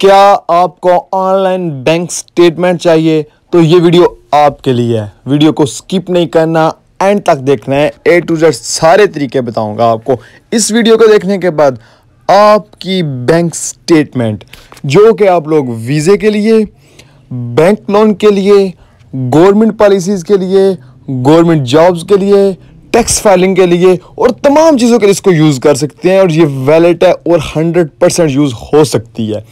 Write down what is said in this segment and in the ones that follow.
क्या आपको online bank statement चाहिए तो ये वीडियो आपके लिए है वीडियो को स्किप नहीं करना एंड तक देखना है ए टू जेड सारे तरीके बताऊंगा आपको इस वीडियो को देखने के बाद आपकी बैंक स्टेटमेंट जो कि आप लोग वीज़े के लिए बैंक लोन के लिए गवर्नमेंट पॉलिसीज़ के लिए गवर्नमेंट जॉब्स के लिए टैक्स फाइलिंग के लिए और तमाम चीज़ों के लिए इसको यूज़ कर सकते हैं और ये वैलेट है और 100 परसेंट यूज़ हो सकती है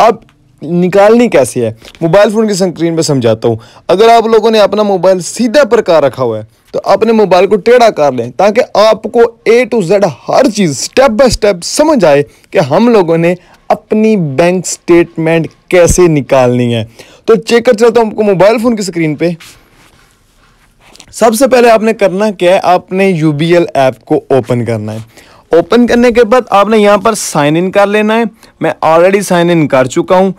अब निकालनी कैसे है मोबाइल फ़ोन की स्क्रीन पर समझाता हूँ अगर आप लोगों ने अपना मोबाइल सीधा प्रकार रखा हुआ है तो अपने मोबाइल को टेढ़ा कर लें ताकि आपको ए टू जेड हर चीज़ स्टेप बाय स्टेप समझ आए कि हम लोगों ने अपनी बैंक स्टेटमेंट कैसे निकालनी है तो चेक कर चलता हूँ आपको मोबाइल फ़ोन की स्क्रीन पर सबसे पहले आपने करना क्या है आपने यू ऐप को ओपन करना है ओपन करने के बाद आपने यहाँ पर साइन इन कर लेना है मैं ऑलरेडी साइन इन कर चुका हूँ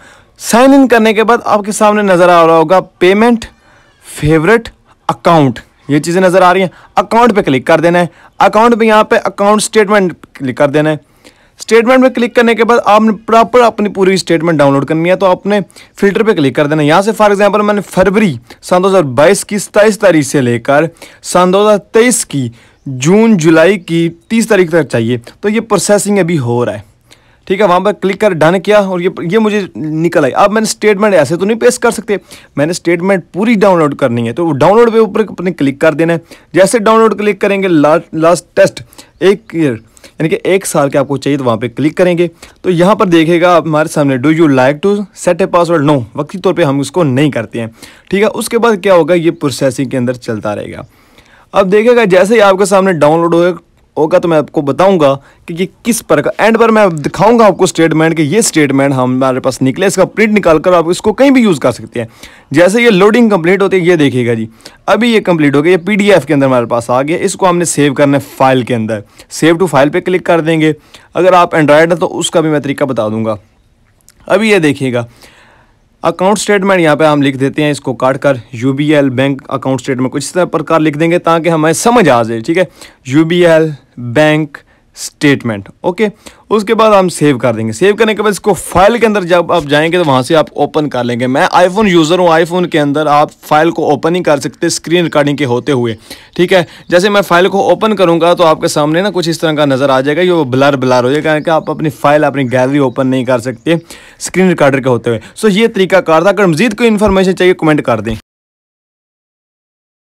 साइन इन करने के बाद आपके सामने नज़र आ रहा होगा पेमेंट फेवरेट अकाउंट ये चीज़ें नज़र आ रही हैं अकाउंट पे क्लिक कर देना है अकाउंट पे यहाँ पे अकाउंट स्टेटमेंट क्लिक कर देना है स्टेटमेंट पे क्लिक करने के बाद आपने प्रॉपर अपनी पूरी स्टेटमेंट डाउनलोड करनी है तो आपने फिल्टर पे क्लिक कर देना है यहाँ से फॉर एग्जांपल मैंने फरवरी सन 2022 की सताईस तारीख से लेकर सन 2023 की जून जुलाई की तीस तारीख तक चाहिए तो ये प्रोसेसिंग अभी हो रहा है ठीक है वहाँ पर क्लिक कर डन किया और ये ये मुझे निकल आई अब मैंने स्टेटमेंट ऐसे तो नहीं पेश कर सकते मैंने स्टेटमेंट पूरी डाउनलोड करनी है तो डाउनलोड पे ऊपर अपने क्लिक कर देना है जैसे डाउनलोड क्लिक करेंगे लास्ट लास्ट टेस्ट एक ईयर यानी कि एक साल के आपको चाहिए तो वहाँ पर क्लिक करेंगे तो यहाँ पर देखेगा हमारे सामने do you like to set a password no वक्ती तौर पर हम उसको नहीं करते हैं ठीक है उसके बाद क्या होगा ये प्रोसेसिंग के अंदर चलता रहेगा अब देखिएगा जैसे ही आपके सामने डाउनलोड होगा होगा तो मैं आपको बताऊंगा कि ये किस पर का एंड पर मैं दिखाऊंगा आपको स्टेटमेंट कि ये स्टेटमेंट हमारे पास निकले इसका प्रिंट निकाल कर आप इसको कहीं भी यूज़ कर सकते हैं जैसे ये लोडिंग कंप्लीट होती है ये देखिएगा जी अभी ये कंप्लीट हो गया ये पीडीएफ के अंदर हमारे पास आ गया इसको हमने सेव करना है फाइल के अंदर सेव टू फाइल पर क्लिक कर देंगे अगर आप एंड्रॉयड है तो उसका भी मैं तरीका बता दूंगा अभी ये देखिएगा अकाउंट स्टेटमेंट यहाँ पे हम लिख देते हैं इसको काट कर U B L bank account statement कुछ इस तरह प्रकार लिख देंगे ताकि हमें समझ आ जाए ठीक है U B L bank statement okay उसके बाद हम सेव कर देंगे सेव करने के बाद इसको फाइल के अंदर जब आप जाएंगे तो वहाँ से आप ओपन कर लेंगे मैं आईफोन यूज़र हूँ आईफोन के अंदर आप फाइल को ओपन ही कर सकते स्क्रीन रिकॉर्डिंग के होते हुए ठीक है जैसे मैं फाइल को ओपन करूँगा तो आपके सामने ना कुछ इस तरह का नज़र आ जाएगा ये वो ब्लर ब्लर हो जाएगा कि आप अपनी फाइल अपनी गैलरी ओपन नहीं कर सकते स्क्रीन रिकॉर्डर के होते हुए सो ये तरीका कार था अगर मजीद कोई इन्फॉर्मेशन चाहिए कमेंट कर दें